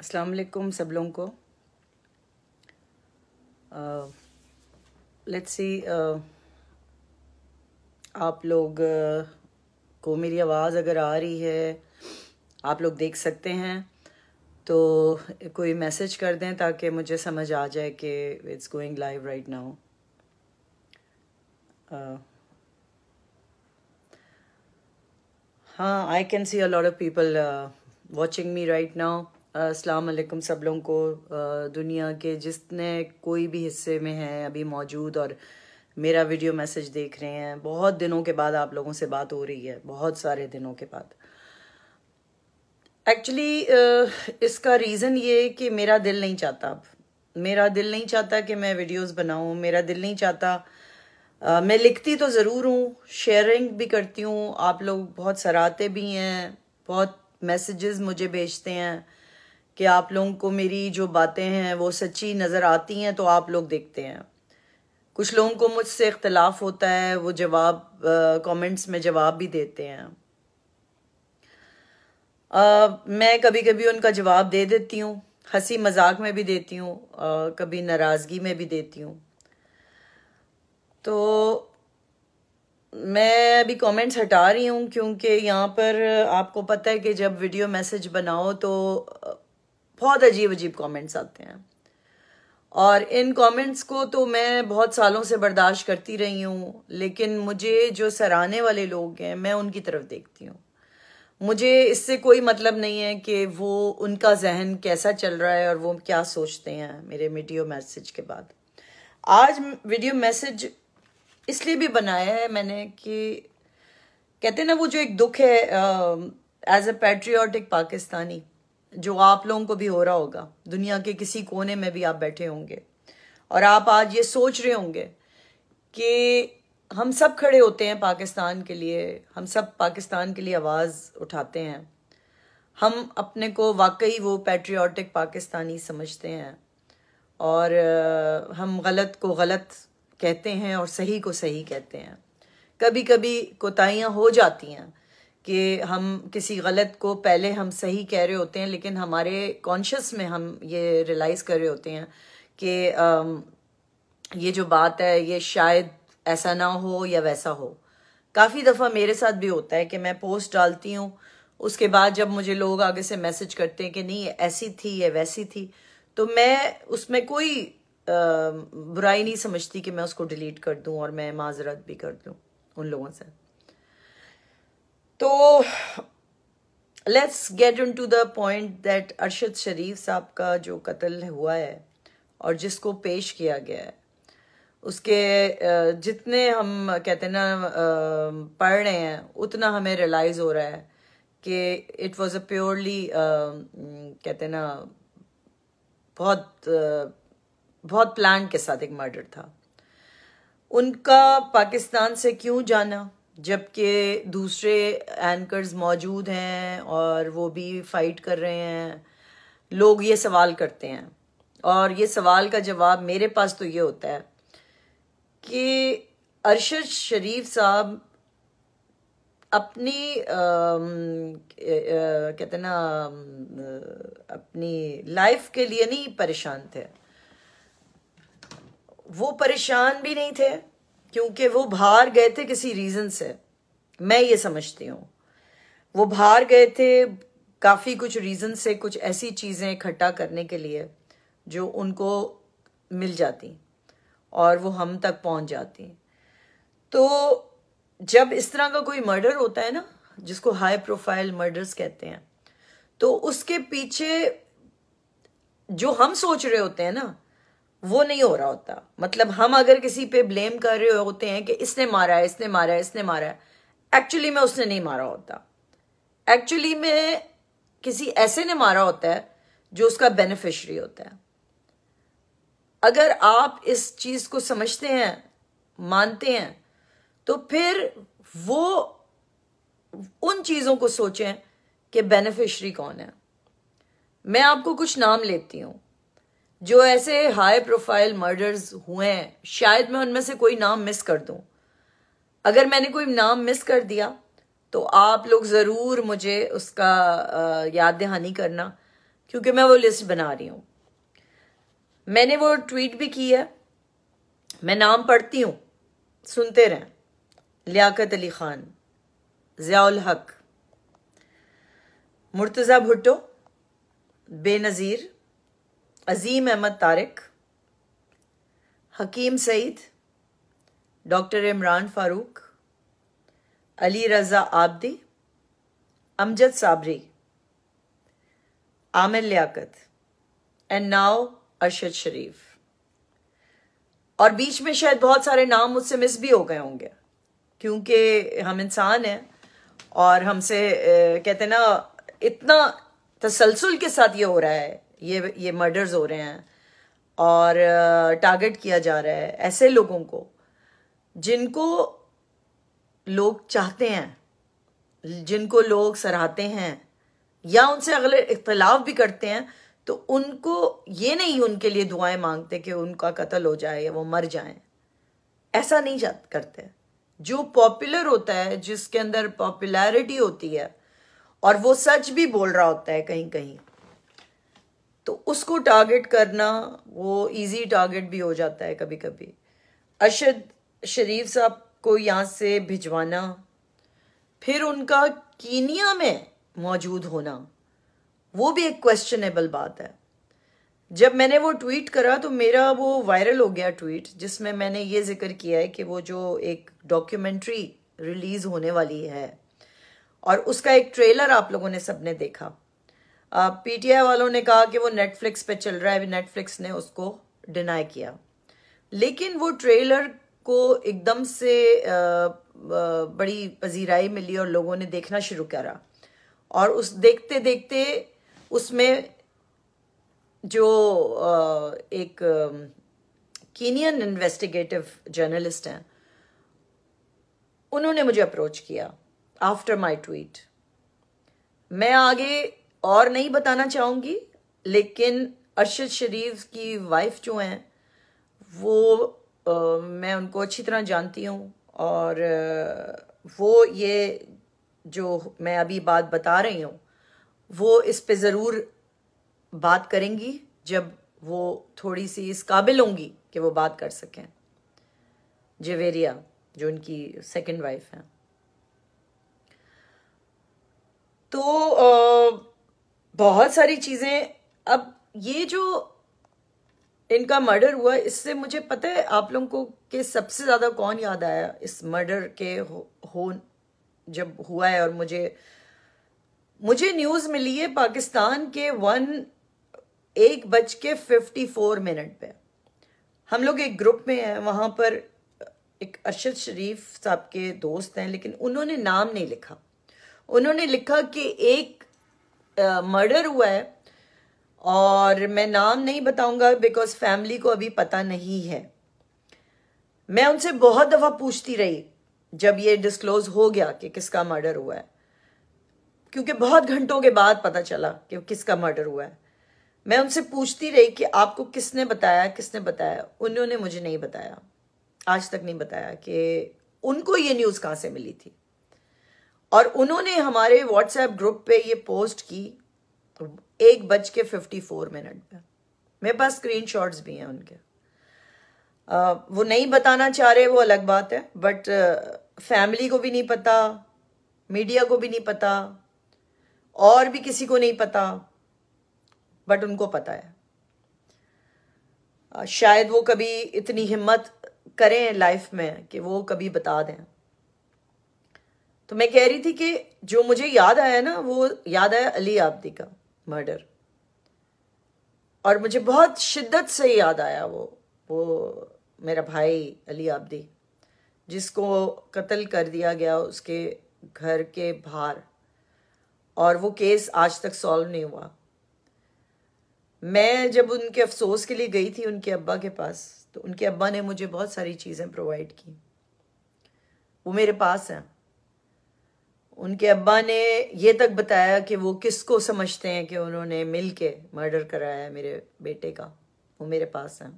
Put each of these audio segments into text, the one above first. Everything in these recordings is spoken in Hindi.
अस्सलाम वालेकुम सब लोगों को लेट्स सी आप लोग को मेरी आवाज़ अगर आ रही है आप लोग देख सकते हैं तो कोई मैसेज कर दें ताकि मुझे समझ आ जाए कि it's going live right now हाँ I can see a lot of people watching me right now असलकम सब लोगों को दुनिया के जिसने कोई भी हिस्से में हैं अभी मौजूद और मेरा वीडियो मैसेज देख रहे हैं बहुत दिनों के बाद आप लोगों से बात हो रही है बहुत सारे दिनों के बाद एक्चुअली इसका रीज़न ये कि मेरा दिल नहीं चाहता अब मेरा दिल नहीं चाहता कि मैं वीडियोस बनाऊँ मेरा दिल नहीं चाहता आ, मैं लिखती तो ज़रूर हूँ शेयरिंग भी करती हूँ आप लोग बहुत सराहते भी हैं बहुत मैसेजेस मुझे भेजते हैं कि आप लोगों को मेरी जो बातें हैं वो सच्ची नज़र आती हैं तो आप लोग देखते हैं कुछ लोगों को मुझसे इख्तलाफ होता है वो जवाब कमेंट्स में जवाब भी देते हैं आ, मैं कभी कभी उनका जवाब दे देती हूँ हंसी मजाक में भी देती हूँ कभी नाराज़गी में भी देती हूँ तो मैं अभी कमेंट्स हटा रही हूँ क्योंकि यहाँ पर आपको पता है कि जब वीडियो मैसेज बनाओ तो बहुत अजीब अजीब कमेंट्स आते हैं और इन कमेंट्स को तो मैं बहुत सालों से बर्दाश्त करती रही हूँ लेकिन मुझे जो सराहने वाले लोग हैं मैं उनकी तरफ देखती हूँ मुझे इससे कोई मतलब नहीं है कि वो उनका जहन कैसा चल रहा है और वो क्या सोचते हैं मेरे वीडियो मैसेज के बाद आज वीडियो मैसेज इसलिए भी बनाया है मैंने कि कहते ना वो जो एक दुख है एज अ पैट्रियाटिक पाकिस्तानी जो आप लोगों को भी हो रहा होगा दुनिया के किसी कोने में भी आप बैठे होंगे और आप आज ये सोच रहे होंगे कि हम सब खड़े होते हैं पाकिस्तान के लिए हम सब पाकिस्तान के लिए आवाज़ उठाते हैं हम अपने को वाकई वो पैट्रियाटिक पाकिस्तानी समझते हैं और हम गलत को गलत कहते हैं और सही को सही कहते हैं कभी कभी कोताहियाँ हो जाती हैं कि हम किसी गलत को पहले हम सही कह रहे होते हैं लेकिन हमारे कॉन्शियस में हम ये रियलाइज़ कर रहे होते हैं कि ये जो बात है ये शायद ऐसा ना हो या वैसा हो काफ़ी दफ़ा मेरे साथ भी होता है कि मैं पोस्ट डालती हूँ उसके बाद जब मुझे लोग आगे से मैसेज करते हैं कि नहीं ऐसी थी या वैसी थी तो मैं उसमें कोई बुराई नहीं समझती कि मैं उसको डिलीट कर दूं और मैं माजरत भी कर दूं उन लोगों से तो let's get into the point that Arshad Sharif साहब का जो कत्ल हुआ है और जिसको पेश किया गया है उसके जितने हम कहते हैं ना पढ़ रहे हैं उतना हमें रियलाइज़ हो रहा है कि इट वाज अ प्योरली कहते हैं ना बहुत बहुत प्लान के साथ एक मर्डर था उनका पाकिस्तान से क्यों जाना जबकि दूसरे एंकर्स मौजूद हैं और वो भी फाइट कर रहे हैं लोग ये सवाल करते हैं और ये सवाल का जवाब मेरे पास तो ये होता है कि अरशद शरीफ साहब अपनी कहते ना अपनी लाइफ के लिए नहीं परेशान थे वो परेशान भी नहीं थे क्योंकि वो बाहर गए थे किसी रीज़न से मैं ये समझती हूँ वो बाहर गए थे काफ़ी कुछ रीज़न से कुछ ऐसी चीज़ें इकट्ठा करने के लिए जो उनको मिल जाती और वो हम तक पहुंच जाती तो जब इस तरह का कोई मर्डर होता है ना जिसको हाई प्रोफाइल मर्डर्स कहते हैं तो उसके पीछे जो हम सोच रहे होते हैं ना वो नहीं हो रहा होता मतलब हम अगर किसी पे ब्लेम कर रहे होते हैं कि इसने मारा है इसने मारा है इसने मारा है एक्चुअली में उसने नहीं मारा होता एक्चुअली में किसी ऐसे ने मारा होता है जो उसका बेनिफिशरी होता है अगर आप इस चीज को समझते हैं मानते हैं तो फिर वो उन चीजों को सोचें कि बेनिफिशरी कौन है मैं आपको कुछ नाम लेती हूं जो ऐसे हाई प्रोफाइल मर्डर्स हुए हैं शायद मैं उनमें से कोई नाम मिस कर दूं अगर मैंने कोई नाम मिस कर दिया तो आप लोग ज़रूर मुझे उसका याद दहानी करना क्योंकि मैं वो लिस्ट बना रही हूं मैंने वो ट्वीट भी की है मैं नाम पढ़ती हूं सुनते रहें Liaquat Ali Khan Ziaul Haq Murtaza Bhutto Benazir Azeem Ahmed Tariq Hakeem Saeed doctor Imran Farooq Ali Raza Abdi Amjad Sabri Aamir Liaquat and now Arshad Sharif और बीच में शायद बहुत सारे नाम मुझसे मिस भी हो गए होंगे क्योंकि हम इंसान हैं और हमसे कहते ना इतना तसलसल के साथ ये हो रहा है ये ये मर्डर्स हो रहे हैं और टारगेट uh, किया जा रहा है ऐसे लोगों को जिनको लोग चाहते हैं जिनको लोग सराहते हैं या उनसे अगले इख्तलाफ भी करते हैं तो उनको ये नहीं उनके लिए दुआएं मांगते कि उनका कत्ल हो जाए या वो मर जाए ऐसा नहीं करते जो पॉपुलर होता है जिसके अंदर पॉपुलैरिटी होती है और वो सच भी बोल रहा होता है कहीं कहीं तो उसको टारगेट करना वो इजी टारगेट भी हो जाता है कभी कभी अरशद शरीफ साहब को यहाँ से भिजवाना फिर उनका कीनिया में मौजूद होना वो भी एक क्वेश्चनेबल बात है जब मैंने वो ट्वीट करा तो मेरा वो वायरल हो गया ट्वीट जिसमें मैंने ये जिक्र किया है कि वो जो एक डॉक्यूमेंट्री रिलीज़ होने वाली है और उसका एक ट्रेलर आप लोगों ने सबने देखा पीटीआई वालों ने कहा कि वो नेटफ्लिक्स पे चल रहा है अभी नेटफ्लिक्स ने उसको डिनाई किया लेकिन वो ट्रेलर को एकदम से बड़ी पजीराई मिली और लोगों ने देखना शुरू करा और उस देखते देखते उसमें जो एक कीनियन इन्वेस्टिगेटिव जर्नलिस्ट हैं उन्होंने मुझे अप्रोच किया आफ्टर माय ट्वीट मैं आगे और नहीं बताना चाहूंगी लेकिन अरशद शरीफ की वाइफ जो हैं वो आ, मैं उनको अच्छी तरह जानती हूँ और आ, वो ये जो मैं अभी बात बता रही हूँ वो इस पे ज़रूर बात करेंगी जब वो थोड़ी सी इस काबिल होंगी कि वो बात कर सकें जवेरिया जो उनकी सेकंड वाइफ हैं तो आ, बहुत सारी चीज़ें अब ये जो इनका मर्डर हुआ इससे मुझे पता है आप लोगों को के सबसे ज़्यादा कौन याद आया इस मर्डर के हो, हो जब हुआ है और मुझे मुझे न्यूज़ मिली है पाकिस्तान के वन एक बज के फिफ्टी फोर मिनट पे हम लोग एक ग्रुप में हैं वहां पर एक अरशद शरीफ साहब के दोस्त हैं लेकिन उन्होंने नाम नहीं लिखा उन्होंने लिखा कि एक मर्डर हुआ है और मैं नाम नहीं बताऊंगा बिकॉज फैमिली को अभी पता नहीं है मैं उनसे बहुत दफ़ा पूछती रही जब ये डिस्क्लोज हो गया कि किसका मर्डर हुआ है क्योंकि बहुत घंटों के बाद पता चला कि किसका मर्डर हुआ है मैं उनसे पूछती रही कि आपको किसने बताया किसने बताया उन्होंने मुझे नहीं बताया आज तक नहीं बताया कि उनको ये न्यूज़ कहां से मिली थी और उन्होंने हमारे व्हाट्सएप ग्रुप पे ये पोस्ट की एक बज के फिफ्टी फोर मिनट पे मेरे पास स्क्रीन भी हैं उनके आ, वो नहीं बताना चाह रहे वो अलग बात है बट फैमिली को भी नहीं पता मीडिया को भी नहीं पता और भी किसी को नहीं पता बट उनको पता है आ, शायद वो कभी इतनी हिम्मत करें लाइफ में कि वो कभी बता दें तो मैं कह रही थी कि जो मुझे याद आया ना वो याद आया अली आबदी का मर्डर और मुझे बहुत शिद्दत से याद आया वो वो मेरा भाई अली आबदी जिसको कत्ल कर दिया गया उसके घर के बाहर और वो केस आज तक सॉल्व नहीं हुआ मैं जब उनके अफसोस के लिए गई थी उनके अब्बा के पास तो उनके अब्बा ने मुझे बहुत सारी चीज़ें प्रोवाइड की वो मेरे पास हैं उनके अब्बा ने ये तक बताया कि वो किसको समझते हैं कि उन्होंने मिल के मर्डर कराया है मेरे बेटे का वो मेरे पास हैं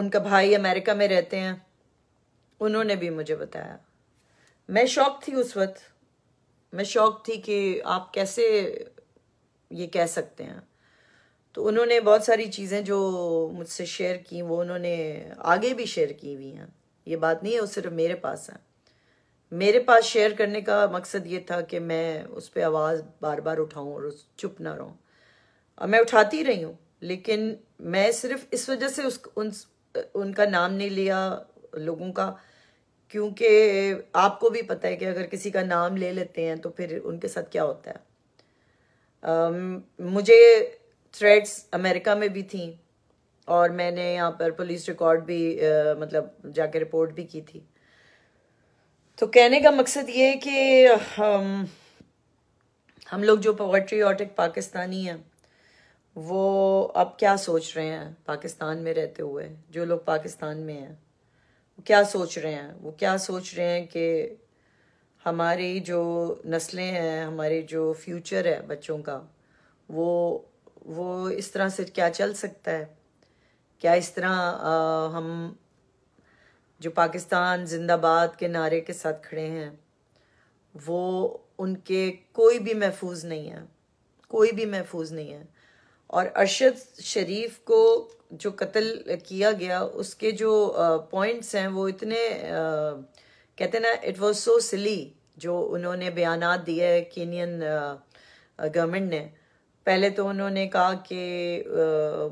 उनका भाई अमेरिका में रहते हैं उन्होंने भी मुझे बताया मैं शौक थी उस वक्त मैं शौक थी कि आप कैसे ये कह सकते हैं तो उन्होंने बहुत सारी चीज़ें जो मुझसे शेयर की वो उन्होंने आगे भी शेयर की हुई हैं ये बात नहीं है वो सिर्फ मेरे पास हैं मेरे पास शेयर करने का मकसद ये था कि मैं उस पर आवाज़ बार बार उठाऊं और चुप ना रहूं अब मैं उठाती रही हूँ लेकिन मैं सिर्फ इस वजह से उस उन उनका नाम नहीं लिया लोगों का क्योंकि आपको भी पता है कि अगर किसी का नाम ले लेते हैं तो फिर उनके साथ क्या होता है um, मुझे थ्रेड्स अमेरिका में भी थी और मैंने यहाँ पर पुलिस रिकॉर्ड भी uh, मतलब जाके रिपोर्ट भी की थी तो कहने का मकसद ये है कि हम, हम लोग जो पॉट्रियाटिक पाकिस्तानी हैं वो अब क्या सोच रहे हैं पाकिस्तान में रहते हुए जो लोग पाकिस्तान में हैं वो क्या सोच रहे हैं वो क्या सोच रहे हैं कि हमारी जो नस्लें हैं हमारे जो फ्यूचर है बच्चों का वो वो इस तरह से क्या चल सकता है क्या इस तरह आ, हम जो पाकिस्तान जिंदाबाद के नारे के साथ खड़े हैं वो उनके कोई भी महफूज नहीं है कोई भी महफूज नहीं है और अरशद शरीफ को जो कत्ल किया गया उसके जो पॉइंट्स हैं वो इतने आ, कहते ना इट वाज सो सिली जो उन्होंने बयान दिए केनियन गवर्नमेंट ने पहले तो उन्होंने कहा कि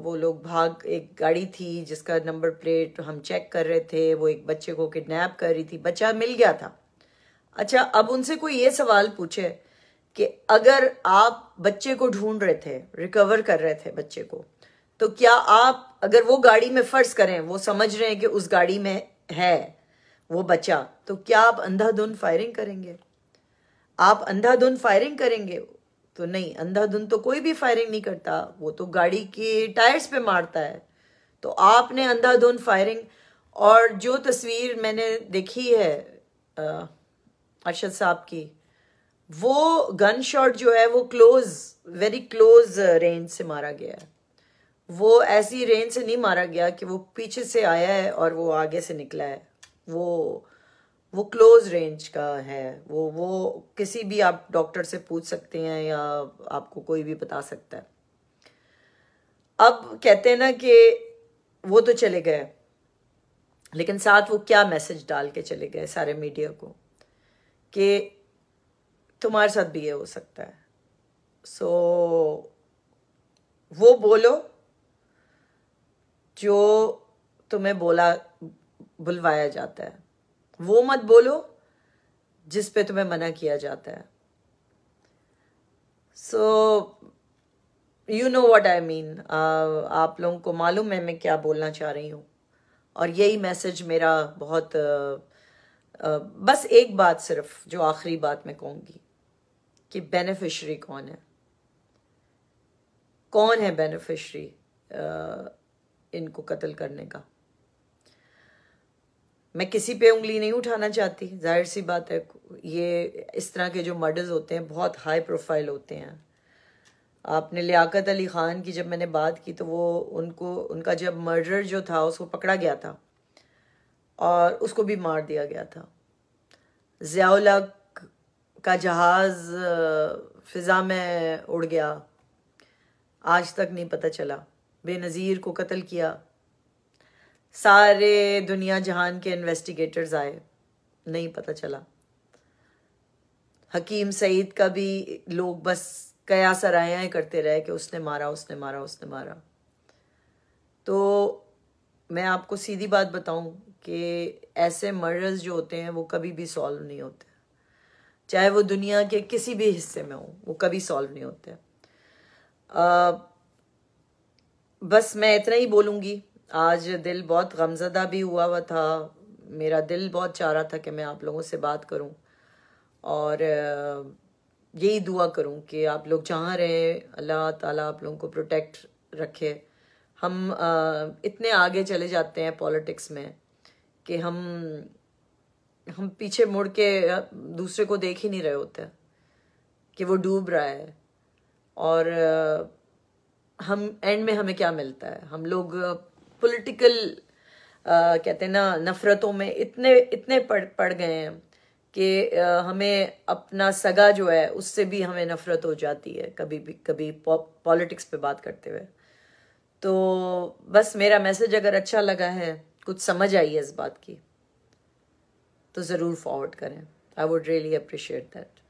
वो लोग भाग एक गाड़ी थी जिसका नंबर प्लेट हम चेक कर रहे थे वो एक बच्चे को किडनैप कर रही थी बच्चा मिल गया था अच्छा अब उनसे कोई ये सवाल पूछे कि अगर आप बच्चे को ढूंढ रहे थे रिकवर कर रहे थे बच्चे को तो क्या आप अगर वो गाड़ी में फर्ज करें वो समझ रहे हैं कि उस गाड़ी में है वो बच्चा तो क्या आप अंधाधुंध फायरिंग करेंगे आप अंधाधुंध फायरिंग करेंगे तो नहीं अंधाधुंध तो कोई भी फायरिंग नहीं करता वो तो गाड़ी के टायर्स पे मारता है तो आपने अंधाधुन फायरिंग और जो तस्वीर मैंने देखी है अरशद साहब की वो गन शॉट जो है वो क्लोज वेरी क्लोज रेंज से मारा गया है वो ऐसी रेंज से नहीं मारा गया कि वो पीछे से आया है और वो आगे से निकला है वो वो क्लोज रेंज का है वो वो किसी भी आप डॉक्टर से पूछ सकते हैं या आपको कोई भी बता सकता है अब कहते हैं ना कि वो तो चले गए लेकिन साथ वो क्या मैसेज डाल के चले गए सारे मीडिया को कि तुम्हारे साथ भी ये हो सकता है सो so, वो बोलो जो तुम्हें बोला बुलवाया जाता है वो मत बोलो जिस पे तुम्हें मना किया जाता है so you know what I mean आप लोगों को मालूम है मैं क्या बोलना चाह रही हूँ और यही मैसेज मेरा बहुत uh, uh, बस एक बात सिर्फ जो आखिरी बात मैं कहूँगी कि बेनिफिशरी कौन है कौन है बेनिफिशरी uh, इनको कत्ल करने का मैं किसी पे उंगली नहीं उठाना चाहती जाहिर सी बात है ये इस तरह के जो मर्डर्स होते हैं बहुत हाई प्रोफाइल होते हैं आपने लियाकत अली ख़ान की जब मैंने बात की तो वो उनको उनका जब मर्डर जो था उसको पकड़ा गया था और उसको भी मार दिया गया था ज़ियालक का जहाज़ फ़िज़ा में उड़ गया आज तक नहीं पता चला बेनज़ीर को कत्ल किया सारे दुनिया जहान के इन्वेस्टिगेटर्स आए नहीं पता चला हकीम सईद का भी लोग बस कया सरायाएँ करते रहे कि उसने मारा उसने मारा उसने मारा तो मैं आपको सीधी बात बताऊं कि ऐसे मर्डर्स जो होते हैं वो कभी भी सॉल्व नहीं होते चाहे वो दुनिया के किसी भी हिस्से में हो वो कभी सॉल्व नहीं होते आ, बस मैं इतना ही बोलूँगी आज दिल बहुत गमजदा भी हुआ हुआ था मेरा दिल बहुत चाह रहा था कि मैं आप लोगों से बात करूं और यही दुआ करूं कि आप लोग जहाँ रहे अल्लाह ताला आप लोगों को प्रोटेक्ट रखे हम इतने आगे चले जाते हैं पॉलिटिक्स में कि हम हम पीछे मुड़ के दूसरे को देख ही नहीं रहे होते कि वो डूब रहा है और हम एंड में हमें क्या मिलता है हम लोग पॉलिटिकल कहते हैं ना नफरतों में इतने इतने पड़ पड़ गए हैं कि हमें अपना सगा जो है उससे भी हमें नफरत हो जाती है कभी भी कभी पॉलिटिक्स पे बात करते हुए तो बस मेरा मैसेज अगर अच्छा लगा है कुछ समझ आई है इस बात की तो ज़रूर फॉरवर्ड करें I would really appreciate that